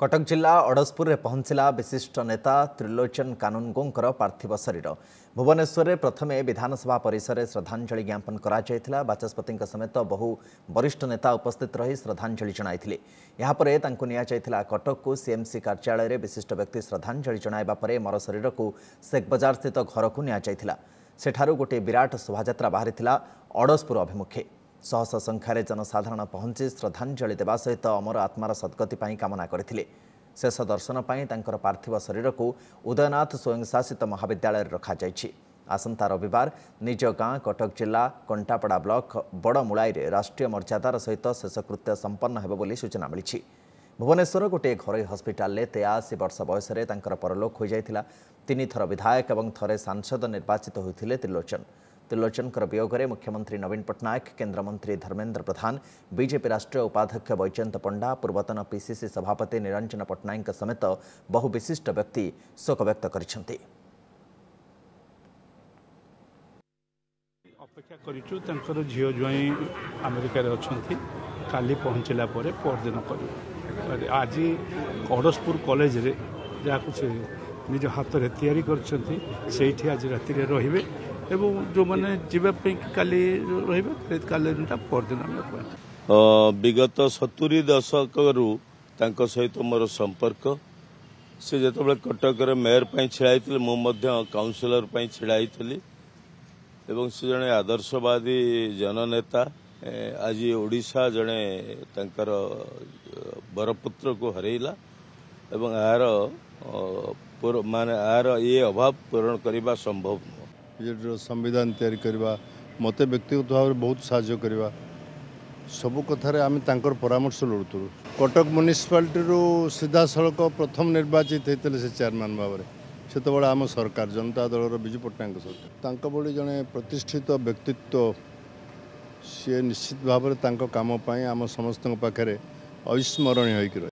କଟକ ଜିଲ୍ଲା ଅଡ଼ଶପୁରରେ ପହଞ୍ଚିଲା ବିଶିଷ୍ଟ ନେତା ତ୍ରିଲୋଚନ କାନୁନଗୋଙ୍କର ପାର୍ଥିବ ଶରୀର ଭୁବନେଶ୍ୱରରେ ପ୍ରଥମେ ବିଧାନସଭା ପରିସରରେ ଶ୍ରଦ୍ଧାଞ୍ଜଳି ଜ୍ଞାପନ କରାଯାଇଥିଲା ବାଚସ୍ପତିଙ୍କ ସମେତ ବହୁ ବରିଷ୍ଠ ନେତା ଉପସ୍ଥିତ ରହି ଶ୍ରଦ୍ଧାଞ୍ଜଳି ଜଣାଇଥିଲେ ଏହାପରେ ତାଙ୍କୁ ନିଆଯାଇଥିଲା କଟକକୁ ସିଏମ୍ସି କାର୍ଯ୍ୟାଳୟରେ ବିଶିଷ୍ଟ ବ୍ୟକ୍ତି ଶ୍ରଦ୍ଧାଞ୍ଜଳି ଜଣାଇବା ପରେ ମରଶରୀରକୁ ଶେଖବଜାର ସ୍ଥିତ ଘରକୁ ନିଆଯାଇଥିଲା ସେଠାରୁ ଗୋଟିଏ ବିରାଟ ଶୋଭାଯାତ୍ରା ବାହାରିଥିଲା ଅଡ଼ଶପୁର ଅଭିମୁଖେ ଶହ ଶହ ସଂଖ୍ୟାରେ ଜନସାଧାରଣ ପହଞ୍ଚି ଶ୍ରଦ୍ଧାଞ୍ଜଳି ଦେବା ସହିତ ଅମର ଆତ୍ମାର ସଦ୍ଗତି ପାଇଁ କାମନା କରିଥିଲେ ଶେଷ ଦର୍ଶନ ପାଇଁ ତାଙ୍କର ପାର୍ଥିବ ଶରୀରକୁ ଉଦୟନାଥ ସ୍ୱୟଂଶାସିତ ମହାବିଦ୍ୟାଳୟରେ ରଖାଯାଇଛି ଆସନ୍ତା ରବିବାର ନିଜ ଗାଁ କଟକ ଜିଲ୍ଲା କଣ୍ଟାପଡ଼ା ବ୍ଲକ ବଡ଼ମୁଳାଇରେ ରାଷ୍ଟ୍ରୀୟ ମର୍ଯ୍ୟାଦାର ସହିତ ଶେଷକୃତ୍ୟ ସମ୍ପନ୍ନ ହେବ ବୋଲି ସୂଚନା ମିଳିଛି ଭୁବନେଶ୍ୱର ଗୋଟିଏ ଘରୋଇ ହସ୍ପିଟାଲରେ ତେୟାଅଶୀ ବର୍ଷ ବୟସରେ ତାଙ୍କର ପରଲୋକ ହୋଇଯାଇଥିଲା ତିନିଥର ବିଧାୟକ ଏବଂ ଥରେ ସାଂସଦ ନିର୍ବାଚିତ ହୋଇଥିଲେ ତ୍ରିଲୋଚନ تلوشن কৰা ব্যৱোগৰে মুখ্যমন্ত্ৰী নবীন পটনায়েক কেন্দ্ৰমন্ত্ৰী ধৰ্মেশ্বৰ প্ৰধান বিজেপি ৰাষ্ট্ৰীয় উপাধক বৈচন্ত পণ্ডা পূৰ্বতন পিসিছ সভাপতী নিৰঞ্জন পটনায়েকৰ সমেত বহু বিশিষ্ট ব্যক্তি শোক ব্যক্ত কৰিছন্তি। আপেক্ষ কৰিছো তেওঁকৰ জিও জুই আমেৰিকাৰে আছে কালি পোনচিলা pore 4 দিন কৰে। আজি ওড়ছপুৰ কলেজৰে যি কিছু নিজ হাতৰে তৈয়াৰী কৰিছন্তি সেইটি আজি ৰাতিৰে ৰৈবে। ଏବଂ ଯେଉଁମାନେ ଯିବା ପାଇଁ କାଲି ରହିବେ କାଲିଟା ପରଦିନ ଆମେ ବିଗତ ସତୁରି ଦଶକରୁ ତାଙ୍କ ସହିତ ମୋର ସମ୍ପର୍କ ସେ ଯେତେବେଳେ କଟକରେ ମେୟର ପାଇଁ ଛିଡ଼ା ହୋଇଥିଲେ ମୁଁ ମଧ୍ୟ କାଉନସିଲର ପାଇଁ ଛିଡ଼ା ହୋଇଥିଲି ଏବଂ ସେ ଜଣେ ଆଦର୍ଶବାଦୀ ଜନନେତା ଆଜି ଓଡ଼ିଶା ଜଣେ ତାଙ୍କର ବରପୁତ୍ରକୁ ହରେଇଲା ଏବଂ ଏହାର ମାନେ ଏହାର ଇଏ ଅଭାବ ପୂରଣ କରିବା ସମ୍ଭବ ନୁହେଁ ବିଜେଡ଼ିର ସମ୍ବିଧାନ ତିଆରି କରିବା ମୋତେ ବ୍ୟକ୍ତିଗତ ଭାବରେ ବହୁତ ସାହାଯ୍ୟ କରିବା ସବୁ କଥାରେ ଆମେ ତାଙ୍କର ପରାମର୍ଶ ଲୋଡ଼ୁଥିଲୁ କଟକ ମ୍ୟୁନିସିପାଲିଟିରୁ ସିଧାସଳଖ ପ୍ରଥମ ନିର୍ବାଚିତ ହୋଇଥିଲେ ସେ ଚେୟାରମ୍ୟାନ୍ ଭାବରେ ସେତେବେଳେ ଆମ ସରକାର ଜନତା ଦଳର ବିଜୁ ପଟ୍ଟନାୟକ ସରକାର ତାଙ୍କ ଭଳି ଜଣେ ପ୍ରତିଷ୍ଠିତ ବ୍ୟକ୍ତିତ୍ୱ ସିଏ ନିଶ୍ଚିତ ଭାବରେ ତାଙ୍କ କାମ ପାଇଁ ଆମ ସମସ୍ତଙ୍କ ପାଖରେ ଅବିସ୍ମରଣୀୟ ହୋଇକି ରହିବ